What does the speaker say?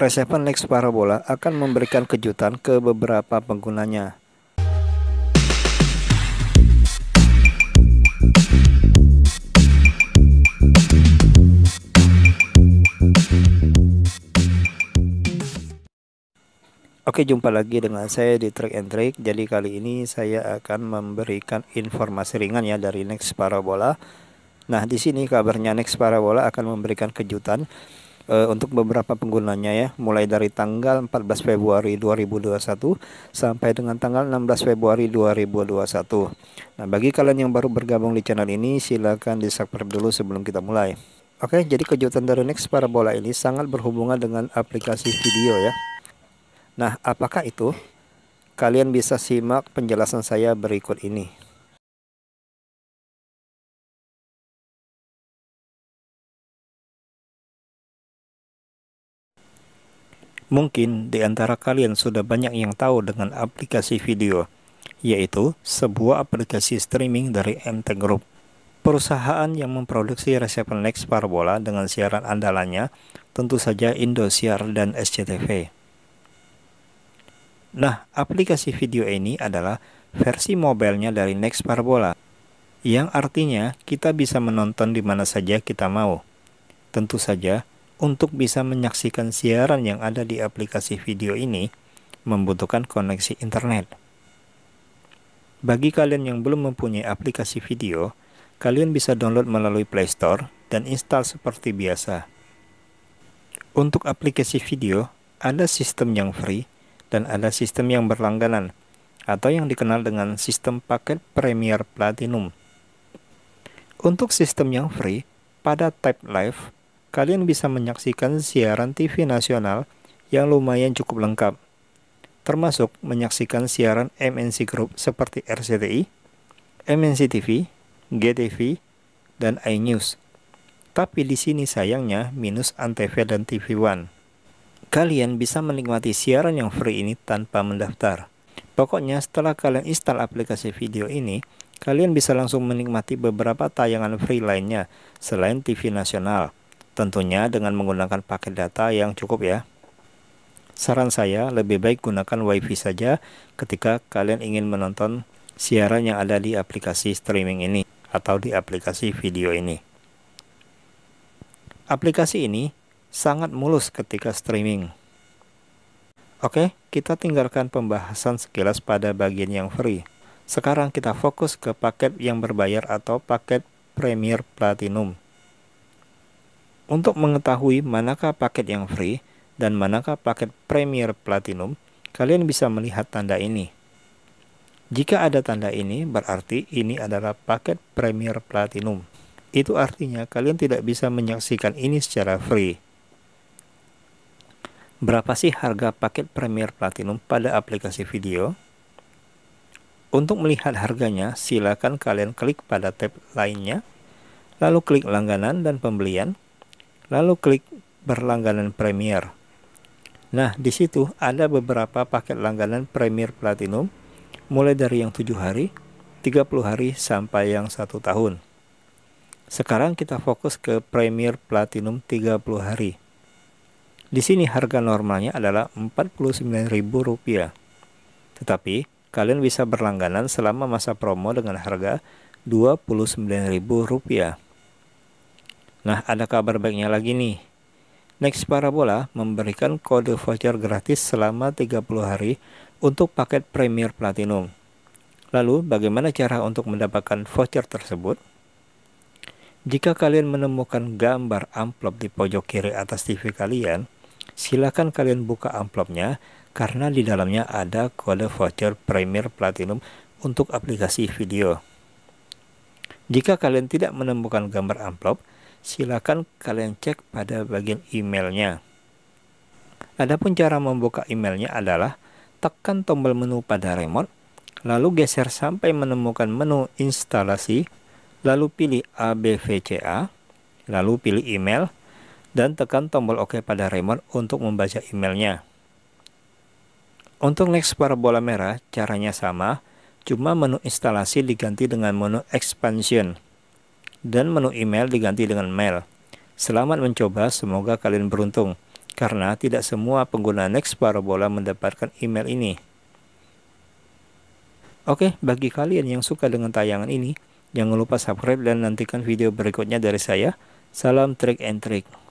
resepan Lex Parabola akan memberikan kejutan ke beberapa penggunanya. Oke jumpa lagi dengan saya di Track and Trick. Jadi kali ini saya akan memberikan informasi ringan ya dari Next Parabola Nah di sini kabarnya Next Parabola akan memberikan kejutan Eh, untuk beberapa penggunanya ya, mulai dari tanggal 14 Februari 2021 sampai dengan tanggal 16 Februari 2021. Nah, bagi kalian yang baru bergabung di channel ini, silahkan di-subscribe dulu sebelum kita mulai. Oke, jadi kejutan dari Next Parabola ini sangat berhubungan dengan aplikasi video ya. Nah, apakah itu? Kalian bisa simak penjelasan saya berikut ini. Mungkin di antara kalian sudah banyak yang tahu dengan aplikasi video, yaitu sebuah aplikasi streaming dari MT Group. Perusahaan yang memproduksi resepan Lex Parabola dengan siaran andalannya tentu saja Indosiar dan SCTV. Nah, aplikasi video ini adalah versi mobilenya dari Next Parabola, yang artinya kita bisa menonton di mana saja kita mau. Tentu saja, untuk bisa menyaksikan siaran yang ada di aplikasi video ini, membutuhkan koneksi internet. Bagi kalian yang belum mempunyai aplikasi video, kalian bisa download melalui Play Store dan install seperti biasa. Untuk aplikasi video, ada sistem yang free dan ada sistem yang berlangganan atau yang dikenal dengan sistem paket Premier Platinum. Untuk sistem yang free, pada Type Live kalian bisa menyaksikan siaran TV nasional yang lumayan cukup lengkap, termasuk menyaksikan siaran MNC Group seperti RCTI, MNC TV, GTV, dan iNews. Tapi di sini sayangnya minus Antv dan TV One. Kalian bisa menikmati siaran yang free ini tanpa mendaftar. Pokoknya setelah kalian install aplikasi video ini, kalian bisa langsung menikmati beberapa tayangan free lainnya selain TV nasional Tentunya dengan menggunakan paket data yang cukup ya. Saran saya lebih baik gunakan WiFi saja ketika kalian ingin menonton siaran yang ada di aplikasi streaming ini atau di aplikasi video ini. Aplikasi ini sangat mulus ketika streaming. Oke, kita tinggalkan pembahasan sekilas pada bagian yang free. Sekarang kita fokus ke paket yang berbayar atau paket Premier Platinum. Untuk mengetahui manakah paket yang free dan manakah paket Premier Platinum, kalian bisa melihat tanda ini. Jika ada tanda ini, berarti ini adalah paket Premier Platinum. Itu artinya kalian tidak bisa menyaksikan ini secara free. Berapa sih harga paket Premier Platinum pada aplikasi video? Untuk melihat harganya, silakan kalian klik pada tab lainnya, lalu klik langganan dan pembelian, Lalu klik berlangganan Premier. Nah, di situ ada beberapa paket langganan Premier Platinum, mulai dari yang tujuh hari, 30 hari, sampai yang satu tahun. Sekarang kita fokus ke Premier Platinum 30 hari. Di sini harga normalnya adalah Rp49.000. Tetapi, kalian bisa berlangganan selama masa promo dengan harga Rp29.000. Nah, ada kabar baiknya lagi nih. Next Parabola memberikan kode voucher gratis selama 30 hari untuk paket Premier Platinum. Lalu, bagaimana cara untuk mendapatkan voucher tersebut? Jika kalian menemukan gambar amplop di pojok kiri atas TV kalian, silakan kalian buka amplopnya karena di dalamnya ada kode voucher Premier Platinum untuk aplikasi video. Jika kalian tidak menemukan gambar amplop, silakan kalian cek pada bagian emailnya. Adapun cara membuka emailnya adalah tekan tombol menu pada remote, lalu geser sampai menemukan menu instalasi, lalu pilih ABVCA, lalu pilih email, dan tekan tombol OK pada remote untuk membaca emailnya. Untuk next Parabola merah, caranya sama, cuma menu instalasi diganti dengan menu expansion dan menu email diganti dengan mail. Selamat mencoba, semoga kalian beruntung karena tidak semua pengguna Next Parabola mendapatkan email ini. Oke, bagi kalian yang suka dengan tayangan ini, jangan lupa subscribe dan nantikan video berikutnya dari saya. Salam trik and trick.